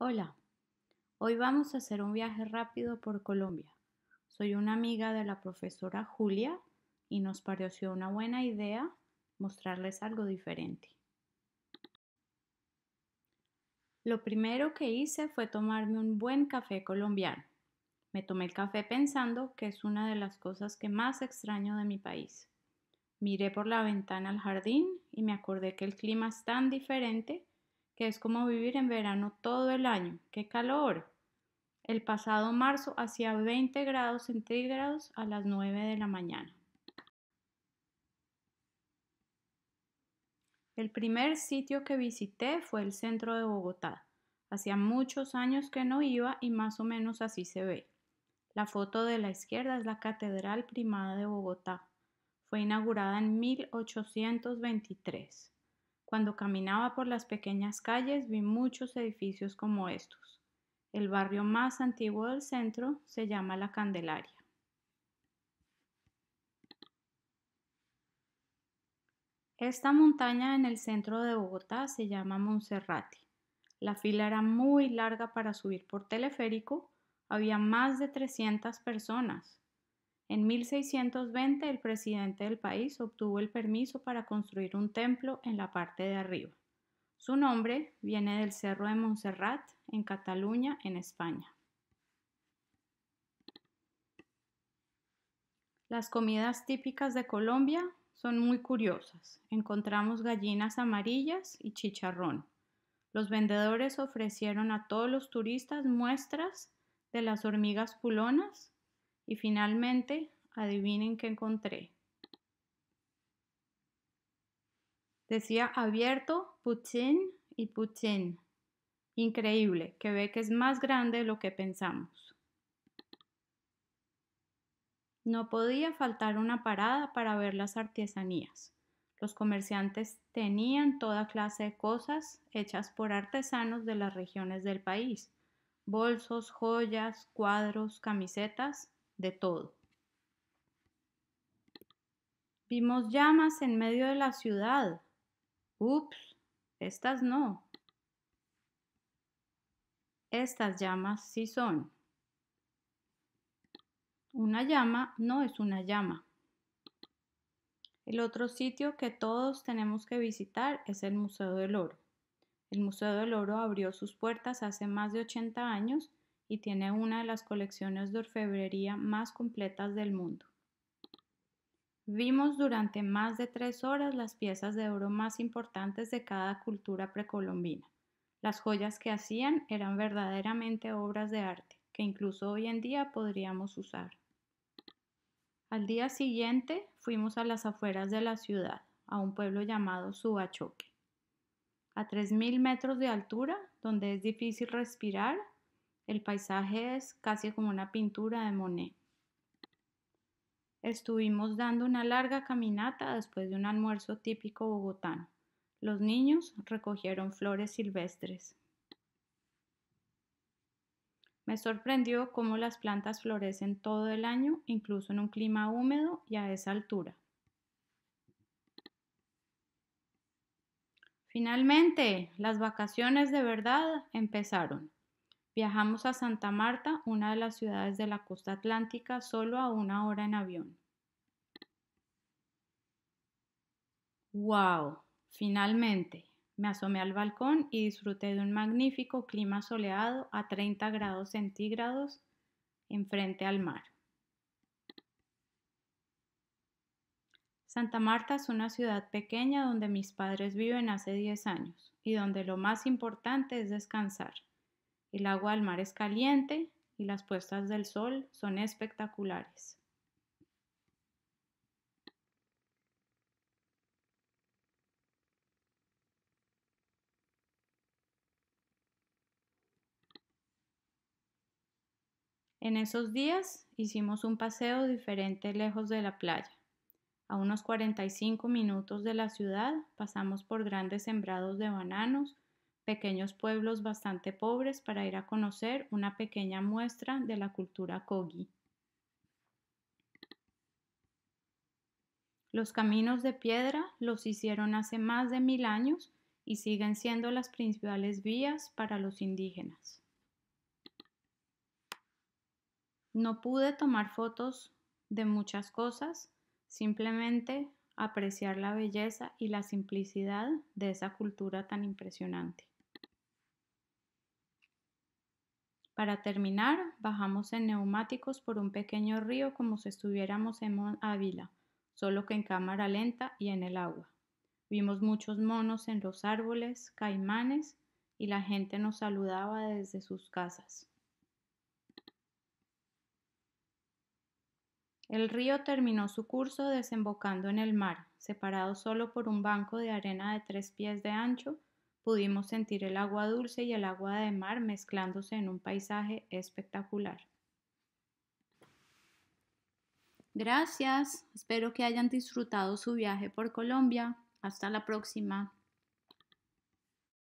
Hola, hoy vamos a hacer un viaje rápido por Colombia. Soy una amiga de la profesora Julia y nos pareció una buena idea mostrarles algo diferente. Lo primero que hice fue tomarme un buen café colombiano. Me tomé el café pensando que es una de las cosas que más extraño de mi país. Miré por la ventana al jardín y me acordé que el clima es tan diferente que es como vivir en verano todo el año. ¡Qué calor! El pasado marzo hacía 20 grados centígrados a las 9 de la mañana. El primer sitio que visité fue el centro de Bogotá. Hacía muchos años que no iba y más o menos así se ve. La foto de la izquierda es la Catedral Primada de Bogotá. Fue inaugurada en 1823. Cuando caminaba por las pequeñas calles vi muchos edificios como estos. El barrio más antiguo del centro se llama La Candelaria. Esta montaña en el centro de Bogotá se llama Monserrate. La fila era muy larga para subir por teleférico. Había más de 300 personas. En 1620 el presidente del país obtuvo el permiso para construir un templo en la parte de arriba. Su nombre viene del Cerro de Montserrat, en Cataluña, en España. Las comidas típicas de Colombia son muy curiosas. Encontramos gallinas amarillas y chicharrón. Los vendedores ofrecieron a todos los turistas muestras de las hormigas pulonas y finalmente, adivinen qué encontré. Decía abierto, Putin y Putin. Increíble, que ve que es más grande de lo que pensamos. No podía faltar una parada para ver las artesanías. Los comerciantes tenían toda clase de cosas hechas por artesanos de las regiones del país. Bolsos, joyas, cuadros, camisetas de todo. Vimos llamas en medio de la ciudad. Ups, estas no. Estas llamas sí son. Una llama no es una llama. El otro sitio que todos tenemos que visitar es el Museo del Oro. El Museo del Oro abrió sus puertas hace más de 80 años y tiene una de las colecciones de orfebrería más completas del mundo. Vimos durante más de tres horas las piezas de oro más importantes de cada cultura precolombina. Las joyas que hacían eran verdaderamente obras de arte, que incluso hoy en día podríamos usar. Al día siguiente fuimos a las afueras de la ciudad, a un pueblo llamado Subachoque. A 3.000 metros de altura, donde es difícil respirar, el paisaje es casi como una pintura de Monet. Estuvimos dando una larga caminata después de un almuerzo típico bogotano. Los niños recogieron flores silvestres. Me sorprendió cómo las plantas florecen todo el año, incluso en un clima húmedo y a esa altura. Finalmente, las vacaciones de verdad empezaron. Viajamos a Santa Marta, una de las ciudades de la costa atlántica, solo a una hora en avión. ¡Wow! Finalmente, me asomé al balcón y disfruté de un magnífico clima soleado a 30 grados centígrados enfrente al mar. Santa Marta es una ciudad pequeña donde mis padres viven hace 10 años y donde lo más importante es descansar. El agua del mar es caliente y las puestas del sol son espectaculares. En esos días hicimos un paseo diferente lejos de la playa. A unos 45 minutos de la ciudad pasamos por grandes sembrados de bananos, pequeños pueblos bastante pobres para ir a conocer una pequeña muestra de la cultura Kogi. Los caminos de piedra los hicieron hace más de mil años y siguen siendo las principales vías para los indígenas. No pude tomar fotos de muchas cosas, simplemente apreciar la belleza y la simplicidad de esa cultura tan impresionante. Para terminar, bajamos en neumáticos por un pequeño río como si estuviéramos en Ávila, solo que en cámara lenta y en el agua. Vimos muchos monos en los árboles, caimanes, y la gente nos saludaba desde sus casas. El río terminó su curso desembocando en el mar, separado solo por un banco de arena de tres pies de ancho Pudimos sentir el agua dulce y el agua de mar mezclándose en un paisaje espectacular. Gracias, espero que hayan disfrutado su viaje por Colombia. Hasta la próxima.